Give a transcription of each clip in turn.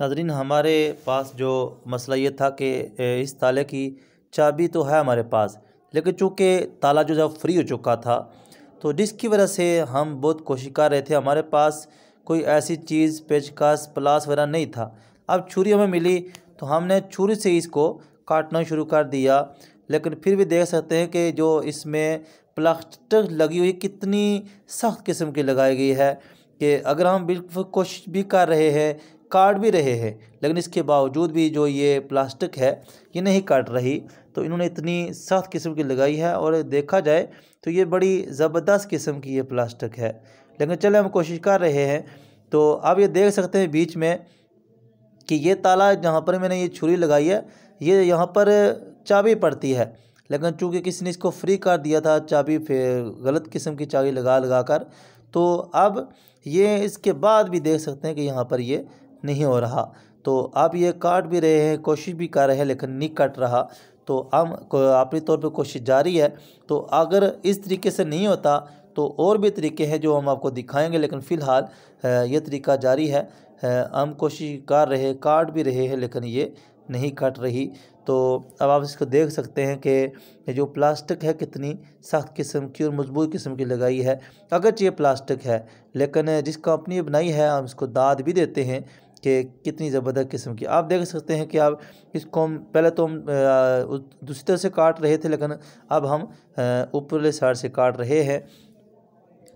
नाजरीन हमारे पास जो मसला ये था कि इस ताले की चाबी तो है हमारे पास लेकिन चूँकि ताला जो जब फ्री हो चुका था तो जिसकी वजह से हम बहुत कोशिश कर रहे थे हमारे पास कोई ऐसी चीज़ पेचकस प्लास वगैरह नहीं था अब छुरी हमें मिली तो हमने छुरी से इसको काटना शुरू कर दिया लेकिन फिर भी देख सकते हैं कि जो इसमें प्लास्टिक लगी हुई कितनी सख्त किस्म की लगाई गई है कि अगर हम बिल्कुल कोशिश भी कर रहे हैं काट भी रहे हैं लेकिन इसके बावजूद भी जो ये प्लास्टिक है ये नहीं काट रही तो इन्होंने इतनी सख्त किस्म की लगाई है और देखा जाए तो ये बड़ी ज़बरदस्त किस्म की ये प्लास्टिक है लेकिन चले हम कोशिश कर रहे हैं तो आप ये देख सकते हैं बीच में कि ये ताला जहाँ पर मैंने ये छुरी लगाई है ये यहाँ पर चाबी पड़ती है लेकिन चूँकि किसी ने इसको फ्री कर दिया था चाबी फिर गलत किस्म की चाबी लगा लगा कर तो अब ये इसके बाद भी देख सकते हैं कि यहाँ पर ये नहीं हो रहा तो आप ये काट भी रहे हैं कोशिश भी कर रहे हैं लेकिन नहीं कट रहा तो आम अपने तौर पे कोशिश जारी है तो अगर इस तरीके से नहीं होता तो और भी तरीके हैं जो हम आपको दिखाएंगे लेकिन फ़िलहाल ये तरीका जारी है हम कोशिश कर रहे काट भी रहे हैं लेकिन ये नहीं कट रही तो अब आप इसको देख सकते हैं कि जो प्लास्टिक है कितनी सख्त किस्म की और मजबूत किस्म की लगाई है अगर ये प्लास्टिक है लेकिन जिस कंपनी बनाई है हम इसको दाद भी देते हैं कि कितनी ज़बरदस्त किस्म की आप देख सकते हैं कि आप इसको हम पहले तो हम दूसरी तरह से काट रहे थे लेकिन अब हम वाले साइड से काट रहे हैं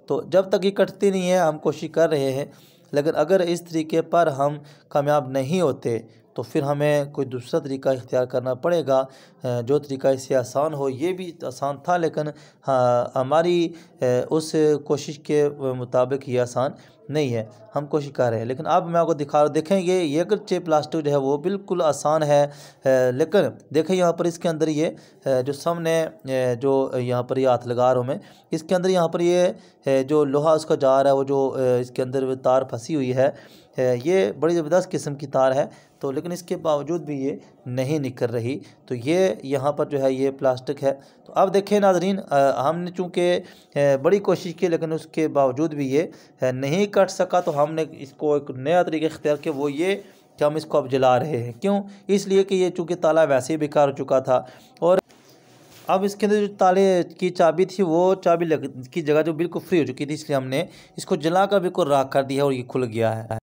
तो जब तक ये कटती नहीं है हम कोशिश कर रहे हैं लेकिन अगर इस तरीके पर हम कामयाब नहीं होते तो फिर हमें कोई दूसरा तरीका इख्तियार करना पड़ेगा जो तरीका इससे आसान हो ये भी आसान था लेकिन हाँ, हमारी उस कोशिश के मुताबिक ये आसान नहीं है हम कोशिश कर रहे हैं लेकिन अब मैं आपको दिखा रहा देखें ये चे प्लास्टिक जो है वो बिल्कुल आसान है, है लेकिन देखें यहाँ पर इसके अंदर ये जो सामने जो यहाँ पर ये हाथ लगा रहा हूँ मैं इसके अंदर यहाँ पर ये जो लोहा उसका जा रहा है वो जो इसके अंदर तार फंसी हुई है ये बड़ी ज़बरदस्त किस्म की तार है तो लेकिन इसके बावजूद भी ये नहीं निकल रही तो ये यहाँ पर जो है ये प्लास्टिक है तो अब देखें नाजरीन हमने चूँकि बड़ी कोशिश की लेकिन उसके बावजूद भी ये नहीं कट सका तो हमने इसको एक नया तरीका इख्तियार किया वो ये कि हम इसको अब जला रहे हैं क्यों इसलिए कि ये चूँकि ताला वैसे ही बेकार हो चुका था और अब इसके अंदर जो ताले की चाबी थी वो चाबी लग की जगह जो बिल्कुल फ्री हो चुकी थी इसलिए हमने इसको जला कर बिल्कुल राख कर दिया और ये खुल गया है